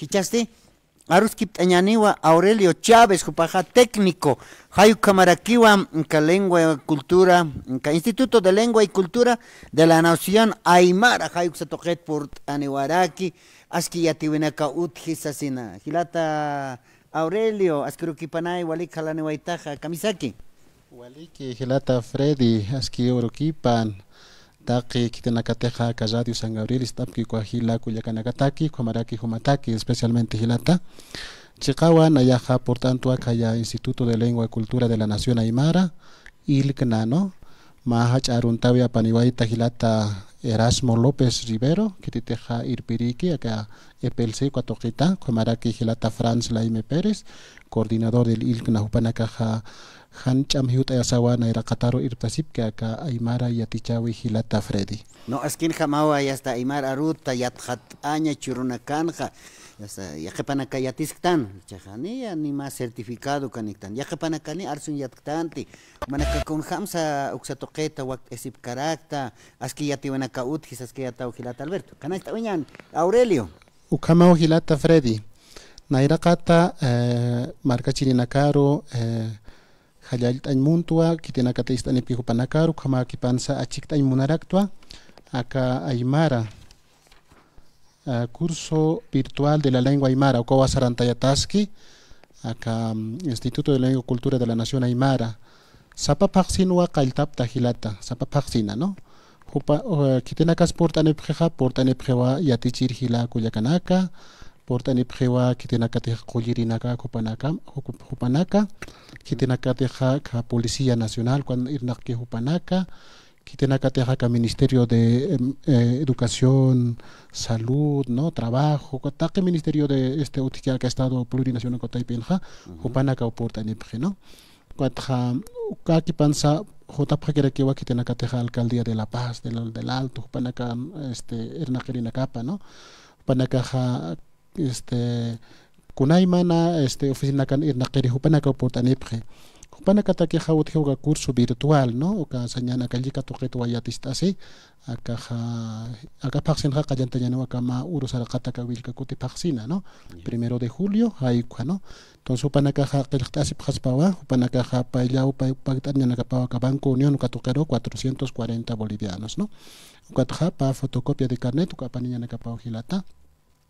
hichaste, Arusquiptañaniwa Aurelio Chávez, Jupaja técnico, Hayu Camaraquiwa, Lengua Cultura, Instituto de Lengua y Cultura de la Nación Aymara, Hayu Satojet por Aniwaraki, Aski Yatiwinaka Utjisasina, hilata Aurelio, Askirukipanay, Walik Halaniwaitaja, Kamisaki. Waliki, hilata Freddy, Aski Urukipan. Taqui, Quitanacateja, radio San Gabriel, Istapki, Coajila, kuyakanakataki komaraki humataki, especialmente hilata. Chicawa, Nayaja, por tanto, acá ya Instituto de Lengua y Cultura de la Nación Aymara, Ilknano, Maha Charuntavia, Paniwaita, Gilata, Erasmo López Rivero, Kititeja Irpiriki, acá Epelce, Cuatoquita, Comaraqui, Gilata, Franz Laime Pérez, coordinador del ILCNA, Upanacaja, Hancham hiuta na ira qataro irtasipka ka aymara yatichawi hilata Freddy. No askin jamawa yasta aymara aruta yathat aña churuna kanja. Yasta yaqepanaka yatisqtan chajani ya ni más certificado kaniktan. ni arsun yatktanti. Manaka kun hamsa uksatoketa wak esip karakta aski yatiwanaka utjis aski hilata Alberto. Kanayta uñan Aurelio. Ukamao hilata Freddy. Nairakata eh, marka chirinakaro eh, jallaltañ muntua quitinacatistanipi panakaru jamaquipansa achictañ munaractua acá aymara eh, curso virtual de la lengua aymara Sarantayataski, acá mm, instituto de lengua y cultura de la nación aymara sapapaxinua qailtapta hilata sapapaxina no jupa uh, eh, quitinacas portanepjeja portanepjewa yatichir cuya canaca que portanipqiwa kitinacateja que tiene que kitinacateja mm. la policía nacional cuando que tiene qupanaqa kitinacateja ka ministerio de em, eh, educación salud no trabajo taqi ministerio de este que ha estado plurinacional por qupanaqa portanipqi no jota que kaki que Jotapja Kerekewa Kitinacateja Alcaldía de La Paz, del, del Alto, Panaca, este, Hernán Capa, ¿no? Panacaja este kunaymana este oficina kan ir qiri hupana ka portanipqi hupana kataki hawut curso virtual no o uka sañana kallika tuqit wayatistasi akaja aka paqsinqa qallantañanuwa kama urusarqataka willkakuti paqsina no primero de julio haykua no entonces hupanakaja qillqt'asip qhaspawa hupanakaja payllau paqt'añanakapawa ka banco unión uka tuqero 440 bolivianos no ukatqa pa fotocopia de carnet uka pa hilata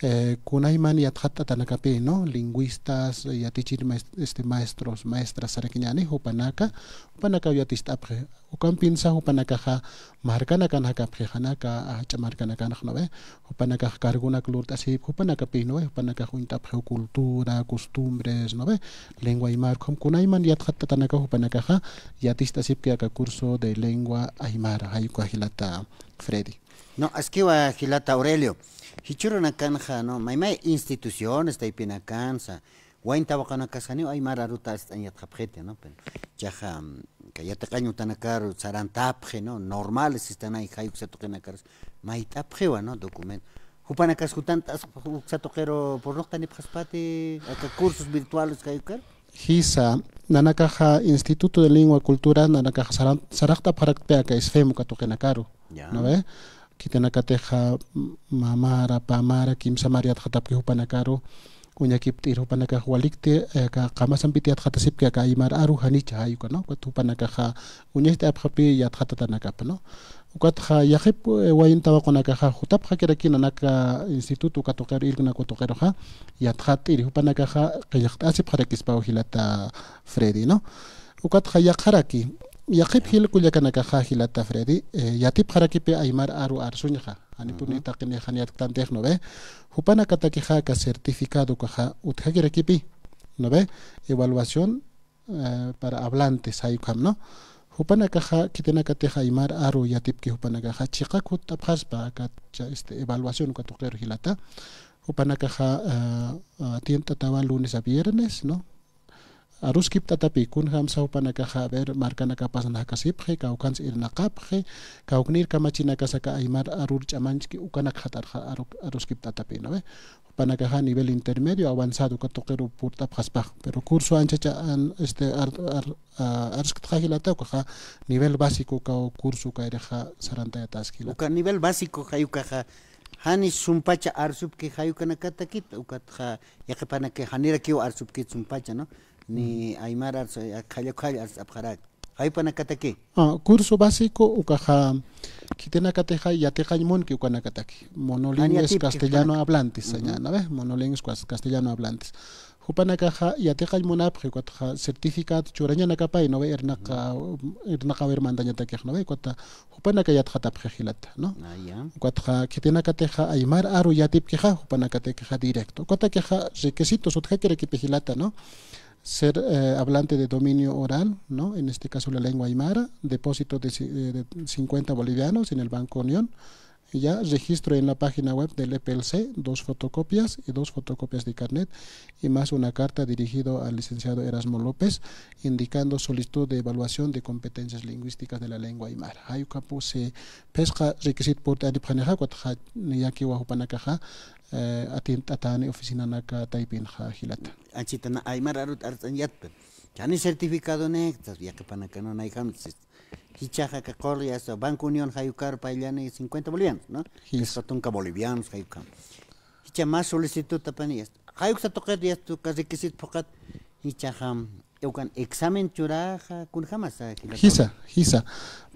eh, kunayman yathata tanakapi no lingüistas eh, yatichir este maestros maestras sarakiñani hupanaka hupanaka yatistapje ¿hana ka? markana kanakapje hanaka achamarkana nove? hupanaka karguna klurtasip hupanakapi nove hupanaka huintapje cultura costumbres nove. lengua aymarkom kunayman yathata tanaka yatista yatistasip ka curso de lengua aymara hilata Freddy no, es que va Gilata Aurelio. Hichuruna kanja, no, maimay instituciones taipina cansa. Wain tabakana casaniu, hay mararuta estanyat japjete, ¿no? Pero yaja, kayata mm, caño tanakar, sarantapje, ¿no? Normales están ahí, hayuk se toquen acaras. wa, ¿no? Documento. Jupanakas jutantas, juxatokero por nocta ni paspati, acá cursos virtuales hayukar. Hisa, nanakaja Instituto de Lengua y Cultura, nanakaja sarantapjarakpea, que es femo, que toquen acaro. ¿No ve? kateja mamara pamara kimsa karo hupanakaru uñakipt'ir hupanakaq hupana ka walikte ka kama sampiti qamasanpiti yatqatasipki ka imar aru hani hanicha hayuka no hupana ka ka kha khapi yat khatata na no ukat kha kha kha tawa kona ka kira hupanakaqa ka apqapi yatqatatanakapa no ukatqa yaqip wayintawaqunakaqa kha yat khatir hupana ka kha t'iri hupanakaqa qillaqt'asipqa rakispaw hilata fredi no ukat ukatqa yaqaraki yaqib hil kulya kanaka kha hila yatip kharakipe aymar aru arsuña kha ani puni taqini tan ve hupana ka certificado ka kha no evaluación para hablantes hay no hupana ka kha kitena ka aymar aru yatip ki hupana ka kha chiqa este evaluación ka tuqler hilata hupana ka kha tienta lunes a viernes no ham marka ka ruskiptatapi kunham sawpanakajaq markanakapasnajkasip kawkanchik irnaqapqi kawknirka machinakasaka aymar rurch'amanchik ukanakhatarqa ruskiptatapi panakaja nivel intermedio avanzado ka tokeru purta paspa pero curso ancha anchacha este ar ar ta ukaja nivel básico kaw curso ka saranta ya taskila uka nivel básico jayukaja hani sumpacha arsup ke arsupki ukat ha yakapana ke hanira arsup arsupki sumpacha no ni aymara khallaqall apharak qaypana nakataki ah curso básico ukaja kitenacateja yatejañmonki ukanacataqui monolingües castellano hablantes añana ve monolingües castellano hablantes jupanakaja certificat ikuataja certificado y no ve irnaqa irnaqa vermantañataquiaj no ve ikuata jupanaka yatjatapjejilata no ikuataja ah, kitenacateja aymar aru jupana jupanacatequeja directo ikuataqueja requisitos utjaquiraqui pejilata no ser eh, hablante de dominio oral, ¿no? en este caso la lengua aymara, depósito de, 50 eh, bolivianos en el Banco Unión, ya registro en la página web del EPLC dos fotocopias y dos fotocopias de carnet y más una carta dirigida al licenciado Erasmo López indicando solicitud de evaluación de competencias lingüísticas de la lengua aymara. Eh, atin tatani oficina naka taipin ha hilata anchitana aymar arut artan yatpe chani certificado nectas ya que pana no hay hamsis pues, hichaja ka corria so banco unión hayukar y 50 bolivianos no que bolivianos hayukam hicha más solicitud tapani hayuk sa toqet ya tu casi quisit poqat hichaja eukan examen churaja kun jamás hisa hisa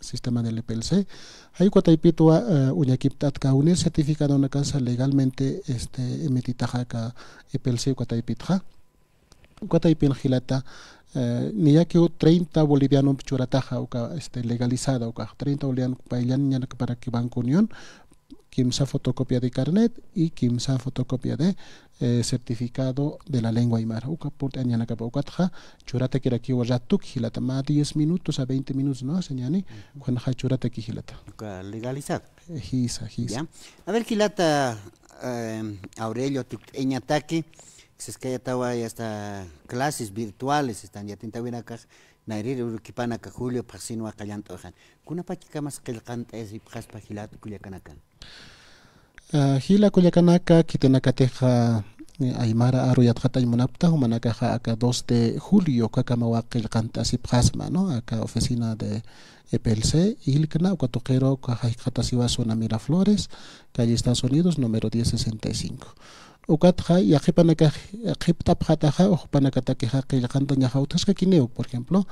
sistema del EPLC. un uh, ah, eh, uñakiptatka unir certificado una casa legalmente este emititaja e eh, que EPLC kuataipitja. ni hilata Uh, 30 bolivianos churataja o este legalizada 30 bolivianos paillan para que banco unión quimsa fotocopia de carnet y quimsa fotocopia de eh, certificado de la lengua aymara. Uka por churate capa ukatja, churata kira kiwa ratuk hilata, más 10 minutos a 20 minutos, ¿no? Señani, cuando churate churate ki hilata. Hisa, eh, hisa. A ver, hilata eh, em, Aurelio, tu eñataki, se es que ya estaba está clases virtuales, están ya tintawina acá. nairir urukipana ka julio pasino akallanto que el kikamas es esi qaspa kulia kullakanaka Uh, ah, hila aru Quitenacateja, eh, Aymara Arroyatjata Munapta, Humanakaja, acá 2 de julio, kakamawa Cantasip si ¿no? Acá oficina de EPLC, Ilkna, si va Siwa, Zona Miraflores, calle Estados Unidos, número 1065 ya ucatja y ajipanaka jiptapjataja ojpanakatakeja qillqanta ñajautasqa kineo por ejemplo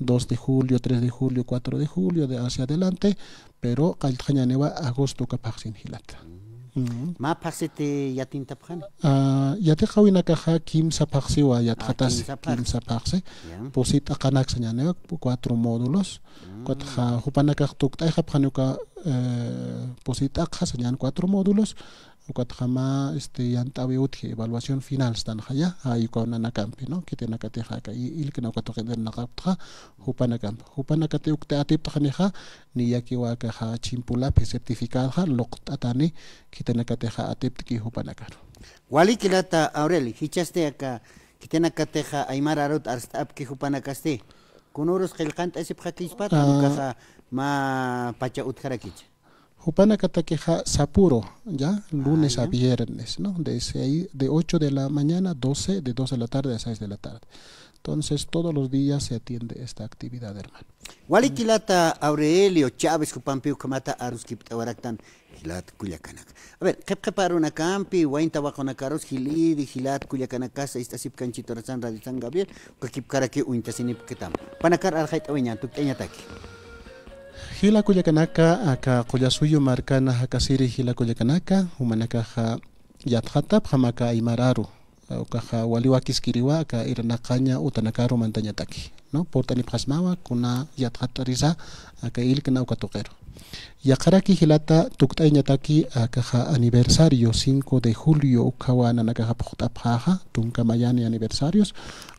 2 de julio 3 de julio 4 de julio de hacia adelante pero qalltqa ñanewa agosto kapaqsinhilata mapaqsiti mm. mm. yatintapqani ah, yatiqa winakaja kimsa paqsiwa yatqatasi ah, kimsa paqsi pusita pues qanaqsa ñanewa 4 módulos mm. cuatja hupanakaq tukt'ayqa pqaniuqa eh, pusitaqhasa pues ñan 4 módulos وقد خما استيان تاويوت هي evaluation final ستان خيا هاي كونا نكامبي نو كتير نكتي خا كي إيل كنا وقت خدر نقابط خا هو بنا كامب هو بنا كتي وقت أتيب تخني خا نيا كي وا كخا تيمبولا في سيرتيفيكال خا لوقت أتاني كتير نكتي خا أتيب تكي هو بنا كار والي كلا تا أوريل هيتشست يا كا كتير نكتي خا أيمار أروت أرست أب كي هو بنا كاستي كنورس خلقان تأسيب خا كيسبات ما بچا اوت خرا كيچ Jupana Kataqueja Sapuro, ¿ya? Ah, Lunes ah, ¿ya? a viernes, ¿no? Desde ahí, de 8 de la mañana, a 12, de 12 de la tarde a 6 de la tarde. Entonces, todos los días se atiende esta actividad, hermano. Waliquilata Aurelio Chávez, Jupampio, Kamata, Waraktan, Gilat, Culiacanac. A ver, una Campi, Huainta, Bajonakaros, Gilidi, Gilat, Culiacanacasa, Istasip, Canchito, Razán, Radio San Gabriel, Kakip Karaki, Uintasinip, Ketam. Panacar, Arjait, Oña, Tucteñataki. hila kanaka aka kullasuyu markana hakasiri hila kaha humanakaja yathatab hamaka imararu ukaja waliwa kiskiriwa aka iranakaña utanakaru mantañataki no porta ni pasmawa kuna Yatratariza risa ah, akail kana Yakaraki hilata tukta iñataki akaja ah, aniversario 5 de julio nanakaja nakaja paha tunka mayani aniversarios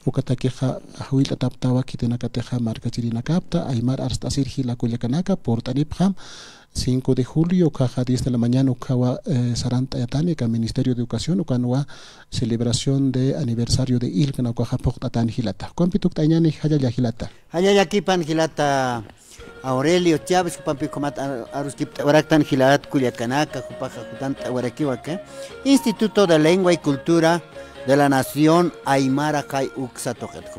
ukatakeja huila marca kitenakateja markachirinakapta aymar arstasir hila Porta pham 5 de julio, caja 10 de la mañana, Ukawa eh, Saranta yatánica, Ministerio de Educación, ucanua, celebración de aniversario de Ilkana Ukaja Poctatan Gilata. Compituk Tañani, Hayaya Gilata. Hayaya Kipan Gilata. Aurelio Chávez, Pampicomat Aruskip, Huaractan Gilat, Culiacanaca, kupaja Jutanta, Huaraquihuaca, Instituto de Lengua y Cultura de la Nación Aymara Kai Uxatojet.